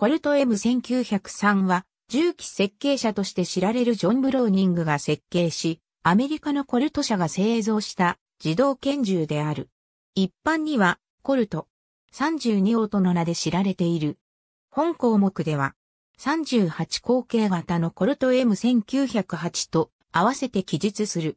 コルト M1903 は、重機設計者として知られるジョン・ブローニングが設計し、アメリカのコルト社が製造した自動拳銃である。一般には、コルト32王との名で知られている。本項目では、38口径型のコルト M1908 と合わせて記述する。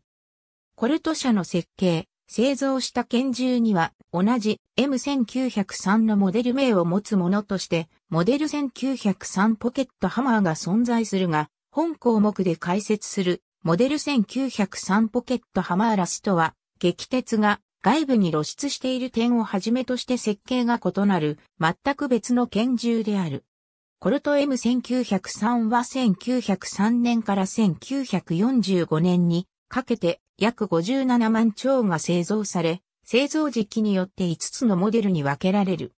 コルト社の設計、製造した拳銃には同じ M1903 のモデル名を持つものとして、モデル1903ポケットハマーが存在するが、本項目で解説するモデル1903ポケットハマーラスとは、撃鉄が外部に露出している点をはじめとして設計が異なる、全く別の拳銃である。コルト M1903 は1903年から1945年にかけて約57万丁が製造され、製造時期によって5つのモデルに分けられる。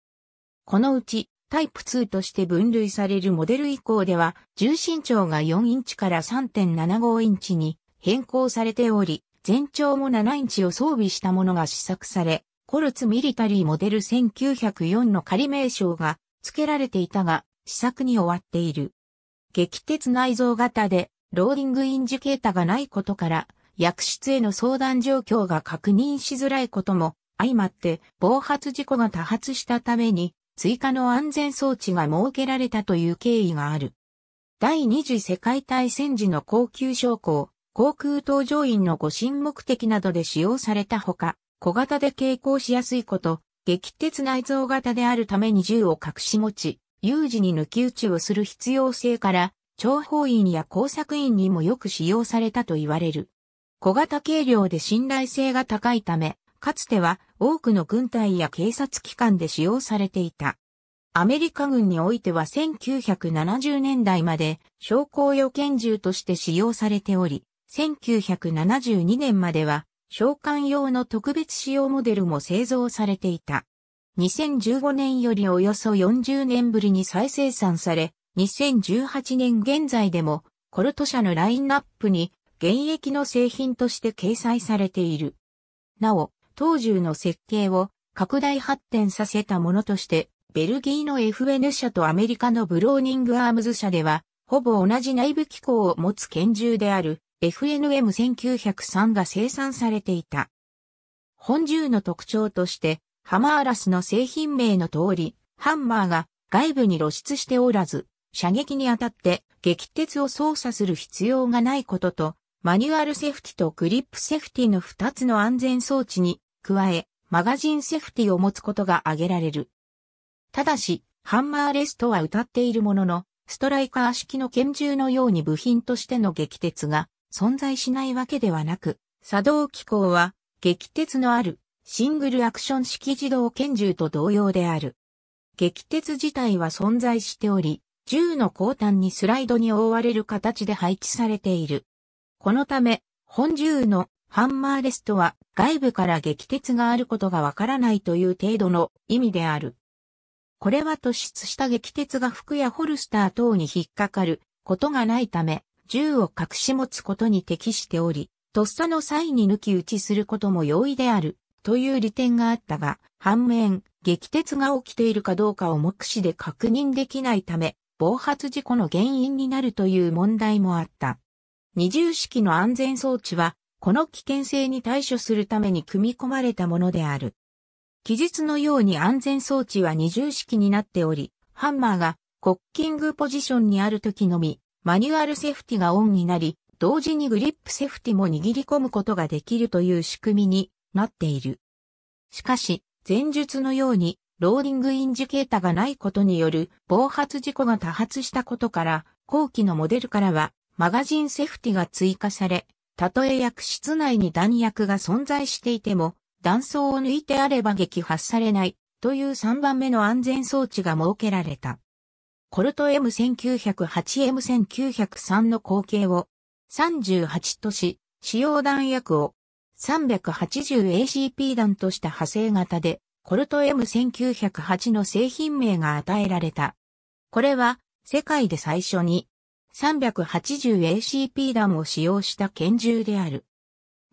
このうちタイプ2として分類されるモデル以降では、重心長が4インチから3.75インチに変更されており、全長も7インチを装備したものが試作され、コルツミリタリーモデル1904の仮名称が付けられていたが、試作に終わっている。激鉄内蔵型で、ローディングインジケータがないことから、薬室への相談状況が確認しづらいことも相まって暴発事故が多発したために追加の安全装置が設けられたという経緯がある。第二次世界大戦時の高級将校、航空搭乗員の護身目的などで使用されたほか、小型で携行しやすいこと、激鉄内蔵型であるために銃を隠し持ち、有事に抜き打ちをする必要性から、諜報員や工作員にもよく使用されたと言われる。小型軽量で信頼性が高いため、かつては多くの軍隊や警察機関で使用されていた。アメリカ軍においては1970年代まで昇降用拳銃として使用されており、1972年までは召喚用の特別使用モデルも製造されていた。2015年よりおよそ40年ぶりに再生産され、2018年現在でもコルト社のラインナップに現役の製品として掲載されている。なお、当銃の設計を拡大発展させたものとして、ベルギーの FN 社とアメリカのブローニングアームズ社では、ほぼ同じ内部機構を持つ拳銃である FNM1903 が生産されていた。本銃の特徴として、ハマーラスの製品名の通り、ハンマーが外部に露出しておらず、射撃にあたって撃鉄を操作する必要がないことと、マニュアルセフティとグリップセフティの2つの安全装置に加え、マガジンセフティを持つことが挙げられる。ただし、ハンマーレストは歌っているものの、ストライカー式の拳銃のように部品としての撃鉄が存在しないわけではなく、作動機構は撃鉄のあるシングルアクション式自動拳銃と同様である。撃鉄自体は存在しており、銃の後端にスライドに覆われる形で配置されている。このため、本銃のハンマーレストは外部から撃鉄があることがわからないという程度の意味である。これは突出した撃鉄が服やホルスター等に引っかかることがないため、銃を隠し持つことに適しており、とっさの際に抜き打ちすることも容易である、という利点があったが、反面、撃鉄が起きているかどうかを目視で確認できないため、暴発事故の原因になるという問題もあった。二重式の安全装置は、この危険性に対処するために組み込まれたものである。記述のように安全装置は二重式になっており、ハンマーがコッキングポジションにある時のみ、マニュアルセフティがオンになり、同時にグリップセフティも握り込むことができるという仕組みになっている。しかし、前述のように、ローディングインジケータがないことによる暴発事故が多発したことから、後期のモデルからは、マガジンセフティが追加され、たとえ薬室内に弾薬が存在していても、弾倉を抜いてあれば撃破されないという3番目の安全装置が設けられた。コルト M1908、M1903 の口径を38都市、使用弾薬を 380ACP 弾とした派生型で、コルト M1908 の製品名が与えられた。これは世界で最初に 380ACP 弾を使用した拳銃である。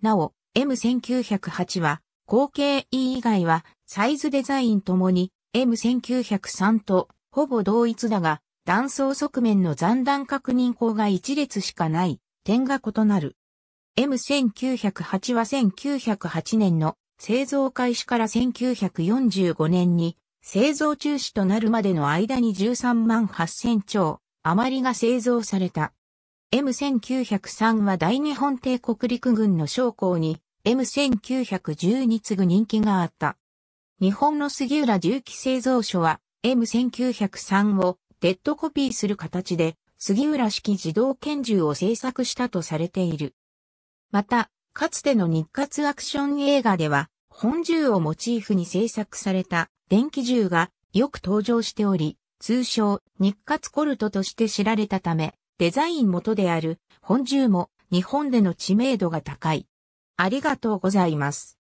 なお、M1908 は、後継 E 以外は、サイズデザインともに M1903 とほぼ同一だが、断層側面の残弾確認口が一列しかない点が異なる。M1908 は1908年の製造開始から1945年に製造中止となるまでの間に13万8000丁余りが製造された。M1903 は大日本帝国陸軍の将校に M1910 に次ぐ人気があった。日本の杉浦重機製造所は M1903 をデッドコピーする形で杉浦式自動拳銃を製作したとされている。また、かつての日活アクション映画では、本銃をモチーフに製作された電気銃がよく登場しており、通称日活コルトとして知られたため、デザイン元である本獣も日本での知名度が高い。ありがとうございます。